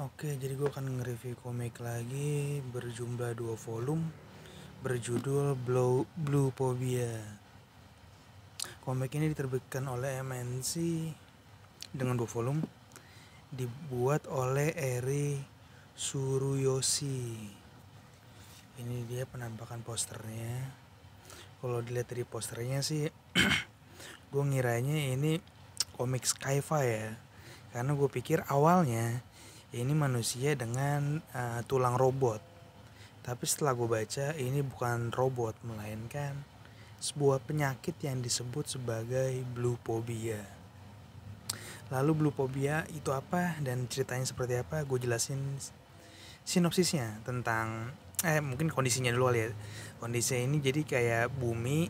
Oke, jadi gue akan nge-review komik lagi berjumlah dua volume berjudul Blue, Blue Phobia. Komik ini diterbitkan oleh MNC dengan dua volume dibuat oleh Eri Suruyoshi. Ini dia penampakan posternya. Kalau dilihat dari posternya sih gue ngiranya ini komik sci-fi ya. Karena gue pikir awalnya ini manusia dengan uh, tulang robot. Tapi setelah gue baca ini bukan robot melainkan sebuah penyakit yang disebut sebagai blue phobia. Lalu blue phobia itu apa dan ceritanya seperti apa? Gue jelasin sinopsisnya tentang eh mungkin kondisinya dulu ya. Kondisinya ini jadi kayak bumi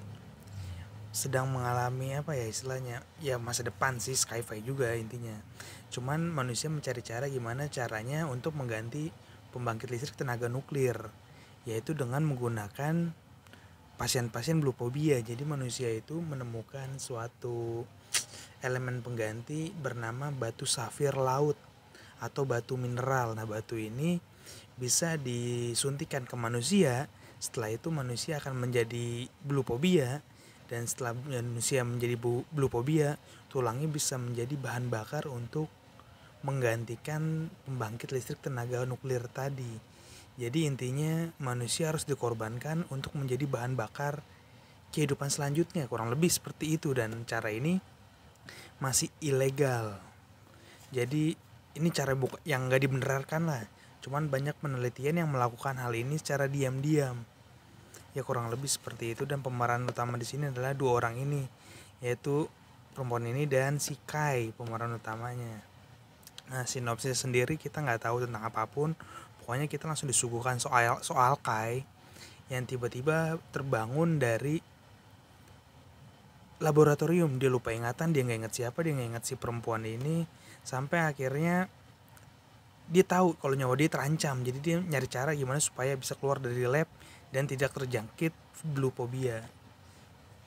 sedang mengalami apa ya istilahnya ya masa depan sih skyfi juga intinya cuman manusia mencari cara gimana caranya untuk mengganti pembangkit listrik tenaga nuklir yaitu dengan menggunakan pasien-pasien blufobia jadi manusia itu menemukan suatu elemen pengganti bernama batu safir laut atau batu mineral nah batu ini bisa disuntikan ke manusia setelah itu manusia akan menjadi blufobia dan setelah manusia menjadi blupobia, tulangnya bisa menjadi bahan bakar untuk menggantikan pembangkit listrik tenaga nuklir tadi. Jadi intinya manusia harus dikorbankan untuk menjadi bahan bakar kehidupan selanjutnya, kurang lebih seperti itu dan cara ini masih ilegal. Jadi ini cara yang nggak dibenarkan lah. Cuman banyak penelitian yang melakukan hal ini secara diam-diam ya kurang lebih seperti itu dan pemeran utama di sini adalah dua orang ini yaitu perempuan ini dan si Kai pemeran utamanya nah sinopsis sendiri kita nggak tahu tentang apapun pokoknya kita langsung disuguhkan soal soal Kai yang tiba-tiba terbangun dari laboratorium dia lupa ingatan dia nggak ingat siapa dia nggak ingat si perempuan ini sampai akhirnya dia tahu kalau nyawa dia terancam jadi dia nyari cara gimana supaya bisa keluar dari lab dan tidak terjangkit blufobia.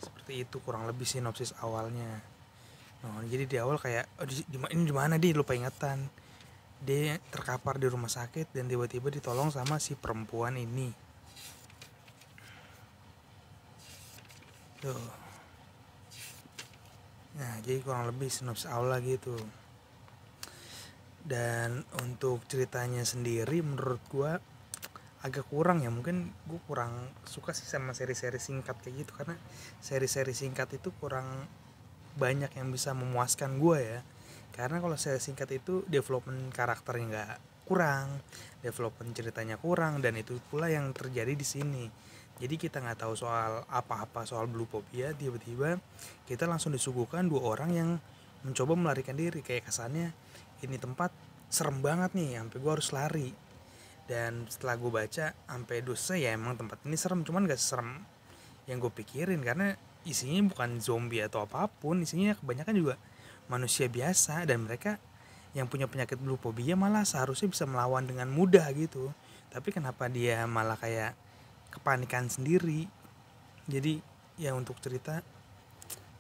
Seperti itu kurang lebih sinopsis awalnya. Nah, jadi di awal kayak oh, di, di, ini di mana dia lupa ingatan. Dia terkapar di rumah sakit dan tiba-tiba ditolong sama si perempuan ini. Tuh. Nah, jadi kurang lebih sinopsis awal gitu. Dan untuk ceritanya sendiri menurut gua agak kurang ya mungkin gue kurang suka sih sama seri-seri singkat kayak gitu karena seri-seri singkat itu kurang banyak yang bisa memuaskan gue ya karena kalau seri singkat itu development karakternya nggak kurang development ceritanya kurang dan itu pula yang terjadi di sini jadi kita nggak tahu soal apa-apa soal blue ya tiba-tiba kita langsung disuguhkan dua orang yang mencoba melarikan diri kayak kesannya ini tempat serem banget nih sampai gue harus lari dan setelah gue baca sampai dosa ya emang tempat ini serem cuman gak serem yang gue pikirin karena isinya bukan zombie atau apapun isinya kebanyakan juga manusia biasa dan mereka yang punya penyakit blufobia malah seharusnya bisa melawan dengan mudah gitu tapi kenapa dia malah kayak kepanikan sendiri jadi ya untuk cerita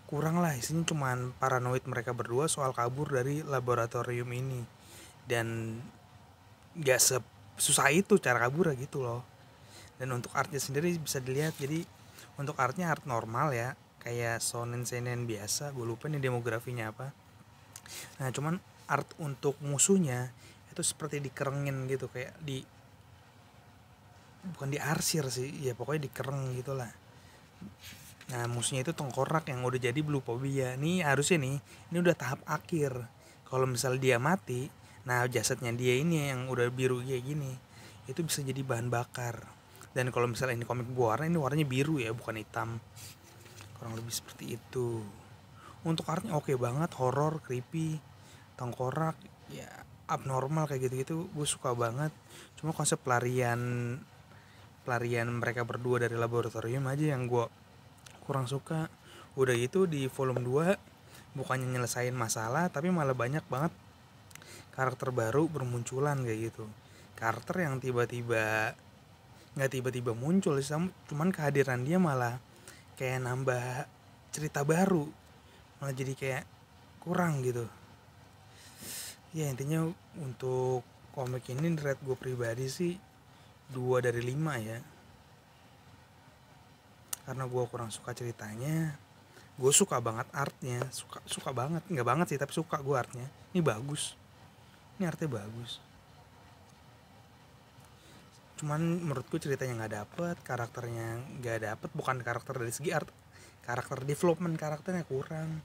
kurang lah isinya cuman paranoid mereka berdua soal kabur dari laboratorium ini dan gak se susah itu cara kabur gitu loh dan untuk artnya sendiri bisa dilihat jadi untuk artnya art normal ya kayak sonen senen biasa gue lupa nih demografinya apa nah cuman art untuk musuhnya itu seperti dikerengin gitu kayak di bukan diarsir sih ya pokoknya dikereng gitulah nah musuhnya itu tengkorak yang udah jadi blue phobia nih harusnya nih ini udah tahap akhir kalau misal dia mati Nah jasadnya dia ini yang udah biru kayak gini itu bisa jadi bahan bakar. Dan kalau misalnya ini komik berwarna ini warnanya biru ya bukan hitam. Kurang lebih seperti itu. Untuk artnya oke okay banget, horror creepy, tengkorak, ya abnormal kayak gitu-gitu gue suka banget. Cuma konsep pelarian pelarian mereka berdua dari laboratorium aja yang gue kurang suka udah itu di volume 2 bukannya nyelesain masalah tapi malah banyak banget karakter baru bermunculan kayak gitu karakter yang tiba-tiba nggak tiba-tiba muncul sih, cuman kehadiran dia malah kayak nambah cerita baru malah jadi kayak kurang gitu ya intinya untuk komik ini red gue pribadi sih dua dari lima ya karena gue kurang suka ceritanya gue suka banget artnya suka suka banget nggak banget sih tapi suka gue artnya ini bagus ini artinya bagus cuman menurutku ceritanya nggak dapet karakternya nggak dapet bukan karakter dari segi art karakter development karakternya kurang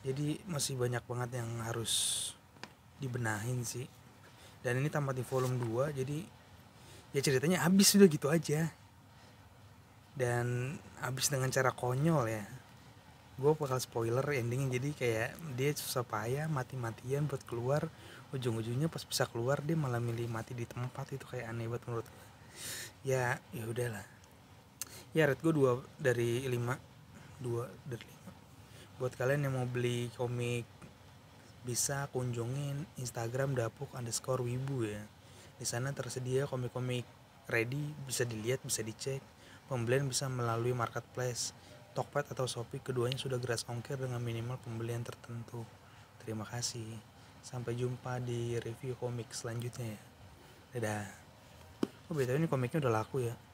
jadi masih banyak banget yang harus dibenahin sih dan ini tamat di volume 2 jadi ya ceritanya habis sudah gitu aja dan habis dengan cara konyol ya gue bakal spoiler endingnya jadi kayak dia susah payah mati-matian buat keluar ujung-ujungnya pas bisa keluar dia malah milih mati di tempat itu kayak aneh banget menurut gue ya ya udahlah ya red gue dua dari lima dua dari lima buat kalian yang mau beli komik bisa kunjungin Instagram dapuk underscore wibu ya di sana tersedia komik-komik ready bisa dilihat bisa dicek pembelian bisa melalui marketplace Tokped atau Shopee keduanya sudah gratis ongkir dengan minimal pembelian tertentu terima kasih Sampai jumpa di review komik selanjutnya ya. Dadah. Oh, betul ini komiknya udah laku ya.